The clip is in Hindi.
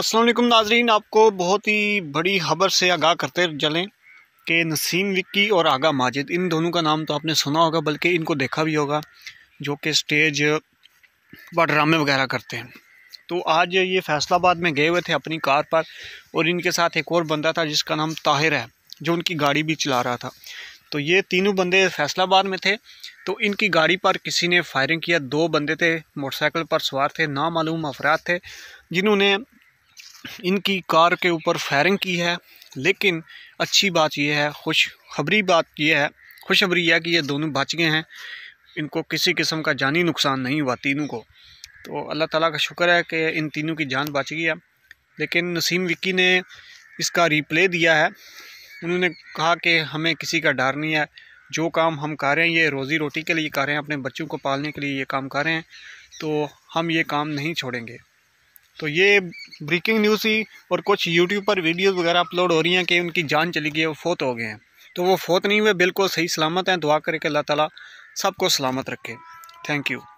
असलम नाजरीन आपको बहुत ही बड़ी खबर से आगाह करते चलें कि नसीम विक्की और आगा माजिद इन दोनों का नाम तो आपने सुना होगा बल्कि इनको देखा भी होगा जो कि स्टेज पर ड्रामे वगैरह करते हैं तो आज ये फैसलाबाद में गए हुए थे अपनी कार पर और इनके साथ एक और बंदा था जिसका नाम ताहिर है जो उनकी गाड़ी भी चला रहा था तो ये तीनों बंदे फैसलाबाद में थे तो इनकी गाड़ी पर किसी ने फायरिंग किया दो बंदे थे मोटरसाइकिल पर सवार थे नामालूम अफराद थे जिन्होंने इनकी कार के ऊपर फायरिंग की है लेकिन अच्छी बात यह है खुशखबरी बात यह है खुशखबरी यह कि ये दोनों बच गए हैं इनको किसी किस्म का जानी नुकसान नहीं हुआ तीनों को तो अल्लाह ताला का शुक्र है कि इन तीनों की जान बच गई है लेकिन नसीम विक्की ने इसका रिप्ले दिया है उन्होंने कहा कि हमें किसी का डर नहीं है जो काम हम कर रहे हैं ये रोज़ी रोटी के लिए कर रहे हैं अपने बच्चों को पालने के लिए ये काम कर रहे हैं तो हम ये काम नहीं छोड़ेंगे तो ये ब्रेकिंग न्यूज़ ही और कुछ यूट्यूब पर वीडियोस वगैरह अपलोड हो रही हैं कि उनकी जान चली गई है वो फोत हो गए हैं तो वो फोत नहीं हुए बिल्कुल सही सलामत हैं दुआ करके अल्लाह ताला सबको सलामत रखे थैंक यू